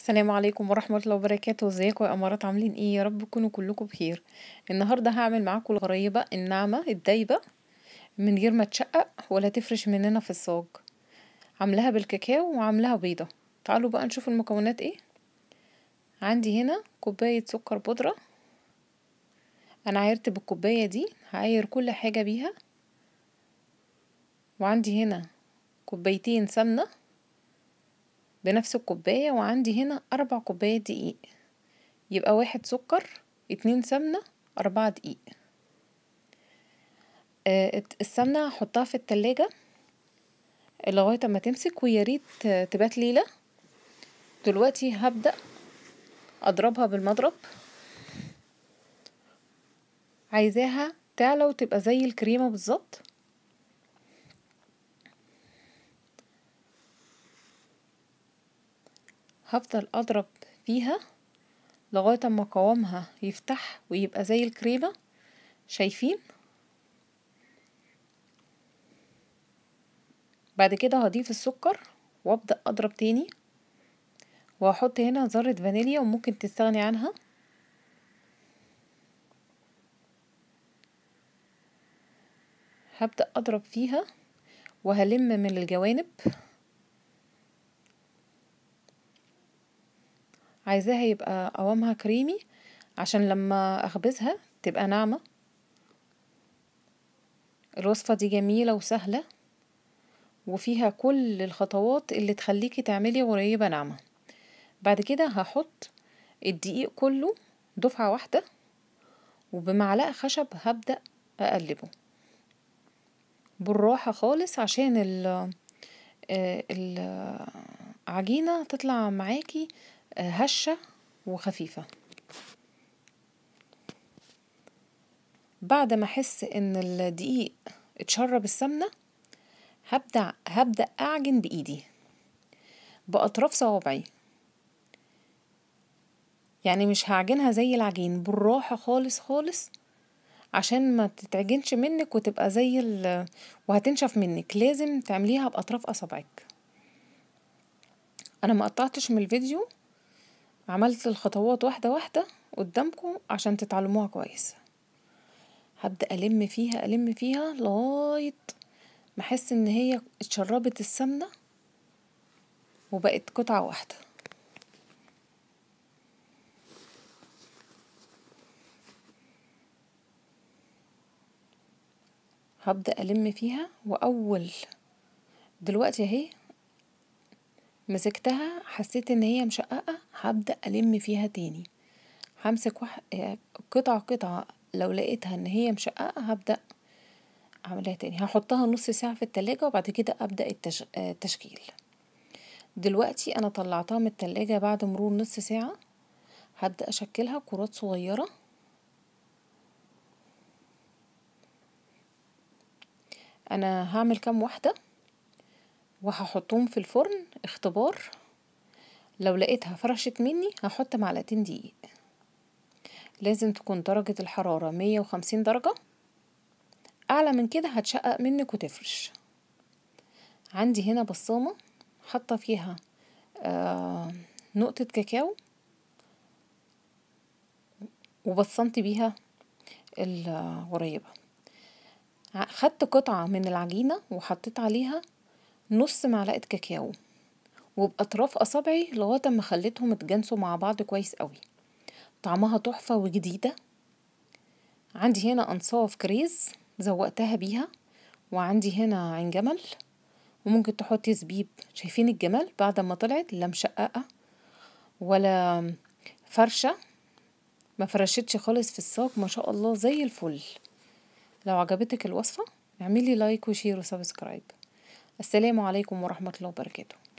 السلام عليكم ورحمة الله وبركاته ازيكم يا امارات عاملين ايه يا رب تكونوا كلكم بخير النهاردة هعمل معاكم الغريبة الناعمة الدايبة من غير ما تشقق ولا تفرش مننا في الصاج عاملاها بالكاكاو وعاملاها بيضة تعالوا بقى نشوف المكونات ايه عندي هنا كوباية سكر بودرة انا عايرت بالكوباية دي هعاير كل حاجة بيها وعندي هنا كوبايتين سمنة بنفس الكوباية وعندي هنا أربع كوبايات دقيق يبقى واحد سكر اتنين سمنة أربعة دقيق آه، السمنة هحطها في التلاجة لغاية ما تمسك وياريت تبات ليلة دلوقتي هبدأ أضربها بالمضرب عايزاها تعلى وتبقى زي الكريمة بالظبط هفضل اضرب فيها لغاية اما قوامها يفتح ويبقى زي الكريمة شايفين بعد كده هضيف السكر وابدأ اضرب تاني وهحط هنا ذرة فانيليا وممكن تستغني عنها هبدأ اضرب فيها وهلم من الجوانب عايزاها يبقى قوامها كريمي عشان لما اخبزها تبقى ناعمة الوصفة دي جميلة وسهلة وفيها كل الخطوات اللي تخليكي تعملي غريبة ناعمة بعد كده هحط الدقيق كله دفعة واحدة وبمعلقة خشب هبدأ أقلبه بالراحة خالص عشان ال آه، العجينة آه، تطلع معاكي هشة وخفيفة بعد ما احس ان الدقيق اتشرب السمنة هبدأ هبدأ اعجن بايدي باطراف صوابعي يعني مش هعجنها زي العجين بالراحة خالص خالص عشان ما تتعجنش منك وتبقى زي ال وهتنشف منك لازم تعمليها باطراف اصابعك انا ما قطعتش من الفيديو عملت الخطوات واحدة واحدة قدامكم عشان تتعلموها كويس هبدأ ألم فيها ألم فيها لغاية ما أحس إن هي اتشربت السمنة وبقت قطعة واحدة هبدأ ألم فيها وأول دلوقتي أهي مسكتها حسيت إن هي مشققة هبدأ ألم فيها تاني همسك وح... قطعة قطعة لو لقيتها ان هي مشققة هبدأ اعملها تاني هحطها نص ساعة في التلاجة وبعد كده أبدأ التش... التشكيل دلوقتي أنا طلعتها من التلاجة بعد مرور نص ساعة هبدأ أشكلها كرات صغيرة أنا هعمل كام واحدة وهحطهم في الفرن اختبار لو لقيتها فرشت مني هحط معلقتين دقيق لازم تكون درجة الحرارة مية وخمسين درجة أعلى من كده هتشقق منك وتفرش عندي هنا بصامة حاطة فيها آه نقطة كاكاو وبصمت بيها الغريبة خدت قطعة من العجينة وحطيت عليها نص معلقة كاكاو وبأطراف أصابعي لغاية ما خليتهم اتجانسوا مع بعض كويس قوي طعمها تحفة وجديدة عندي هنا أنصاف كريز زوقتها بيها وعندي هنا عين جمل وممكن تحطي زبيب شايفين الجمال بعد ما طلعت لا مشققة ولا فرشة ما فرشتش خالص في الساق ما شاء الله زي الفل لو عجبتك الوصفة اعملي لايك وشير وسبسكرايب السلام عليكم ورحمة الله وبركاته